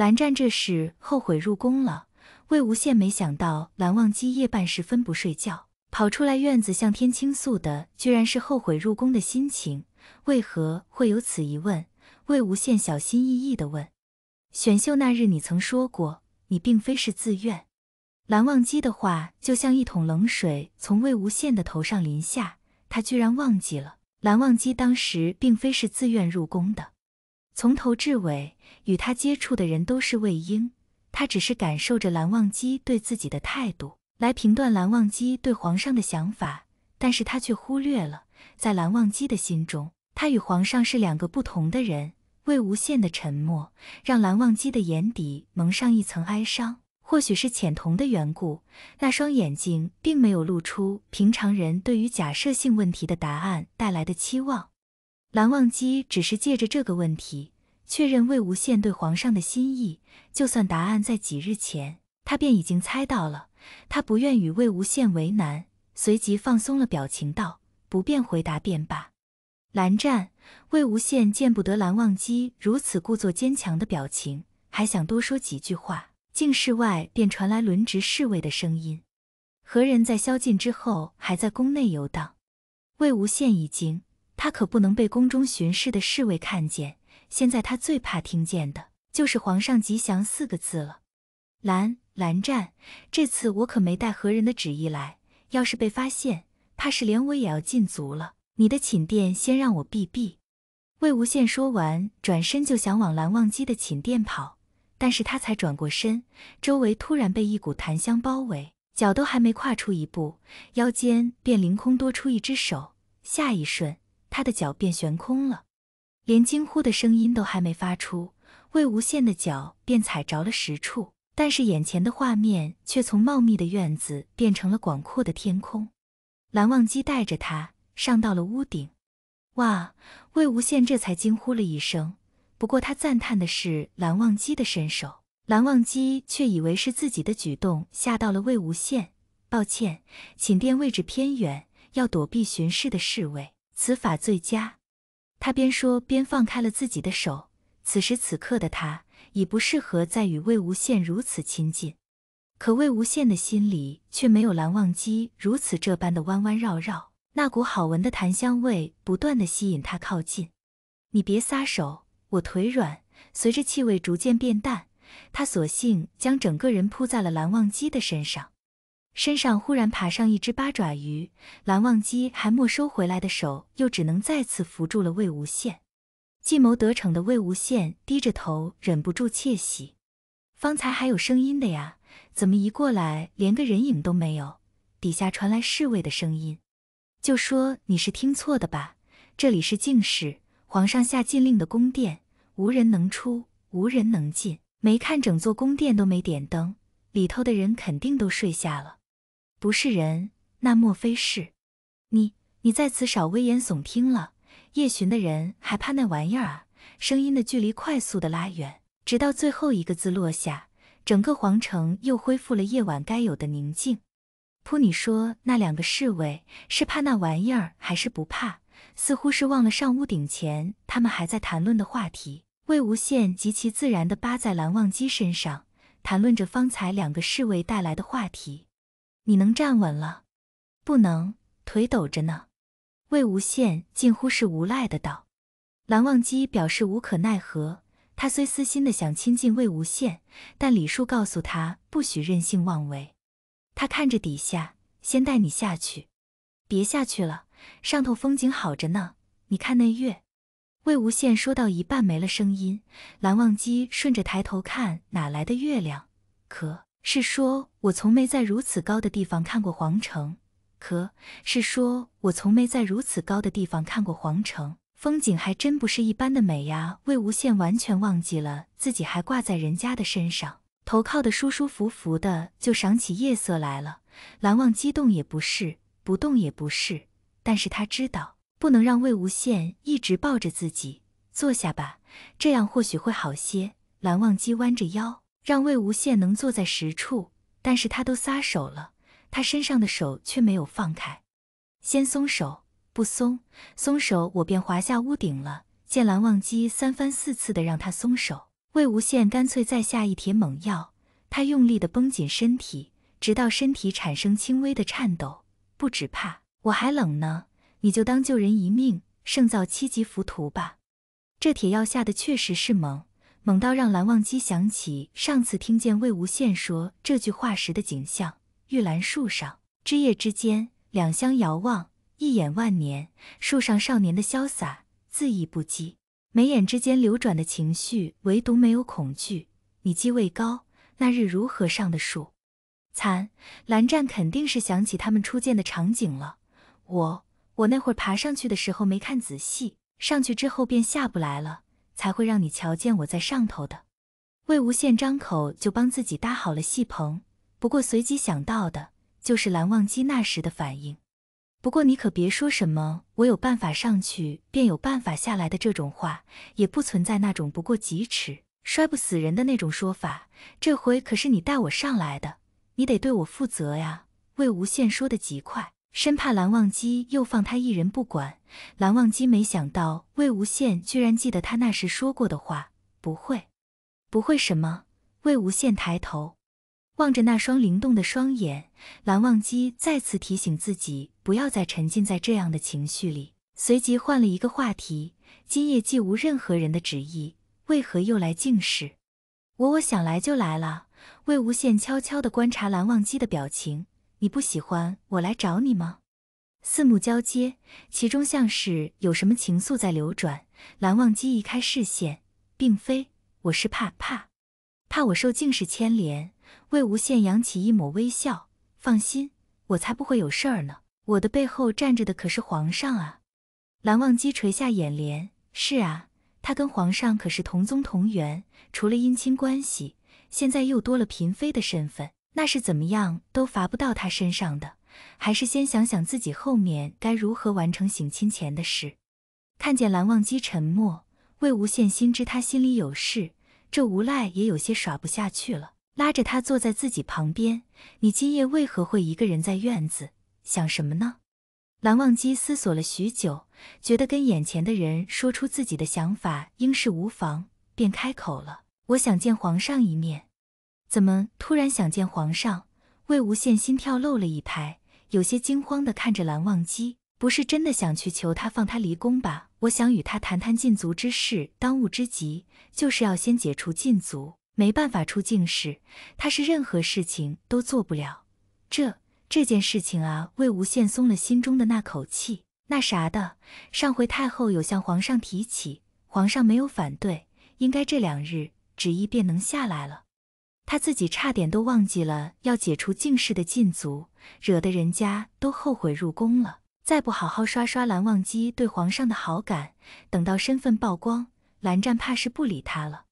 蓝湛这是后悔入宫了。魏无羡没想到蓝忘机夜半时分不睡觉，跑出来院子向天倾诉的居然是后悔入宫的心情。为何会有此一问？魏无羡小心翼翼的问：“选秀那日，你曾说过你并非是自愿。”蓝忘机的话就像一桶冷水从魏无羡的头上淋下，他居然忘记了蓝忘机当时并非是自愿入宫的。从头至尾，与他接触的人都是魏婴，他只是感受着蓝忘机对自己的态度，来评断蓝忘机对皇上的想法，但是他却忽略了，在蓝忘机的心中，他与皇上是两个不同的人。魏无羡的沉默，让蓝忘机的眼底蒙上一层哀伤。或许是浅瞳的缘故，那双眼睛并没有露出平常人对于假设性问题的答案带来的期望。蓝忘机只是借着这个问题确认魏无羡对皇上的心意，就算答案在几日前，他便已经猜到了。他不愿与魏无羡为难，随即放松了表情道：“不便回答便罢。”蓝湛、魏无羡见不得蓝忘机如此故作坚强的表情，还想多说几句话，静室外便传来轮值侍卫的声音：“何人在宵禁之后还在宫内游荡？”魏无羡一惊。他可不能被宫中巡视的侍卫看见。现在他最怕听见的就是“皇上吉祥”四个字了。蓝蓝湛，这次我可没带何人的旨意来，要是被发现，怕是连我也要禁足了。你的寝殿先让我避避。魏无羡说完，转身就想往蓝忘机的寝殿跑，但是他才转过身，周围突然被一股檀香包围，脚都还没跨出一步，腰间便凌空多出一只手，下一瞬。他的脚便悬空了，连惊呼的声音都还没发出，魏无羡的脚便踩着了实处。但是眼前的画面却从茂密的院子变成了广阔的天空。蓝忘机带着他上到了屋顶。哇！魏无羡这才惊呼了一声。不过他赞叹的是蓝忘机的身手。蓝忘机却以为是自己的举动吓到了魏无羡。抱歉，寝殿位置偏远，要躲避巡视的侍卫。此法最佳。他边说边放开了自己的手。此时此刻的他已不适合再与魏无羡如此亲近，可魏无羡的心里却没有蓝忘机如此这般的弯弯绕绕。那股好闻的檀香味不断的吸引他靠近。你别撒手，我腿软。随着气味逐渐变淡，他索性将整个人扑在了蓝忘机的身上。身上忽然爬上一只八爪鱼，蓝忘机还没收回来的手，又只能再次扶住了魏无羡。计谋得逞的魏无羡低着头，忍不住窃喜。方才还有声音的呀，怎么一过来连个人影都没有？底下传来侍卫的声音：“就说你是听错的吧，这里是静室，皇上下禁令的宫殿，无人能出，无人能进。没看整座宫殿都没点灯，里头的人肯定都睡下了。”不是人，那莫非是？你你在此少危言耸听了。夜巡的人还怕那玩意儿啊？声音的距离快速的拉远，直到最后一个字落下，整个皇城又恢复了夜晚该有的宁静。扑你说那两个侍卫是怕那玩意儿还是不怕？似乎是忘了上屋顶前他们还在谈论的话题。魏无羡极其自然的扒在蓝忘机身上，谈论着方才两个侍卫带来的话题。你能站稳了？不能，腿抖着呢。魏无羡近乎是无赖的道。蓝忘机表示无可奈何。他虽私心的想亲近魏无羡，但礼数告诉他不许任性妄为。他看着底下，先带你下去。别下去了，上头风景好着呢。你看那月。魏无羡说到一半没了声音。蓝忘机顺着抬头看，哪来的月亮？可。是说我从没在如此高的地方看过皇城，可是说我从没在如此高的地方看过皇城，风景还真不是一般的美呀！魏无羡完全忘记了自己还挂在人家的身上，头靠的舒舒服服的，就赏起夜色来了。蓝忘机动也不是，不动也不是，但是他知道不能让魏无羡一直抱着自己，坐下吧，这样或许会好些。蓝忘机弯着腰。让魏无羡能坐在实处，但是他都撒手了，他身上的手却没有放开。先松手，不松，松手我便滑下屋顶了。见蓝忘机三番四次的让他松手，魏无羡干脆再下一帖猛药。他用力的绷紧身体，直到身体产生轻微的颤抖。不止怕，我还冷呢。你就当救人一命，胜造七级浮屠吧。这铁药下的确实是猛。猛到让蓝忘机想起上次听见魏无羡说这句话时的景象：玉兰树上，枝叶之间，两相遥望，一眼万年。树上少年的潇洒恣意不羁，眉眼之间流转的情绪，唯独没有恐惧。你机位高，那日如何上的树？惨，蓝湛肯定是想起他们初见的场景了。我……我那会儿爬上去的时候没看仔细，上去之后便下不来了。才会让你瞧见我在上头的。魏无羡张口就帮自己搭好了戏棚，不过随即想到的就是蓝忘机那时的反应。不过你可别说什么我有办法上去便有办法下来的这种话，也不存在那种不过几尺摔不死人的那种说法。这回可是你带我上来的，你得对我负责呀！魏无羡说的极快。生怕蓝忘机又放他一人不管。蓝忘机没想到魏无羡居然记得他那时说过的话，不会，不会什么？魏无羡抬头望着那双灵动的双眼，蓝忘机再次提醒自己不要再沉浸在这样的情绪里，随即换了一个话题。今夜既无任何人的旨意，为何又来静室？我我想来就来了。魏无羡悄悄地观察蓝忘机的表情。你不喜欢我来找你吗？四目交接，其中像是有什么情愫在流转。蓝忘机移开视线，并非，我是怕怕，怕我受近视牵连。魏无羡扬起一抹微笑，放心，我才不会有事儿呢。我的背后站着的可是皇上啊！蓝忘机垂下眼帘，是啊，他跟皇上可是同宗同源，除了姻亲关系，现在又多了嫔妃的身份。那是怎么样都罚不到他身上的，还是先想想自己后面该如何完成省亲前的事。看见蓝忘机沉默，魏无羡心知他心里有事，这无赖也有些耍不下去了，拉着他坐在自己旁边：“你今夜为何会一个人在院子？想什么呢？”蓝忘机思索了许久，觉得跟眼前的人说出自己的想法应是无妨，便开口了：“我想见皇上一面。”怎么突然想见皇上？魏无羡心跳漏了一拍，有些惊慌的看着蓝忘机，不是真的想去求他放他离宫吧？我想与他谈谈禁足之事，当务之急就是要先解除禁足，没办法出禁士，他是任何事情都做不了。这这件事情啊，魏无羡松了心中的那口气。那啥的，上回太后有向皇上提起，皇上没有反对，应该这两日旨意便能下来了。他自己差点都忘记了要解除靖室的禁足，惹得人家都后悔入宫了。再不好好刷刷蓝忘机对皇上的好感，等到身份曝光，蓝湛怕是不理他了。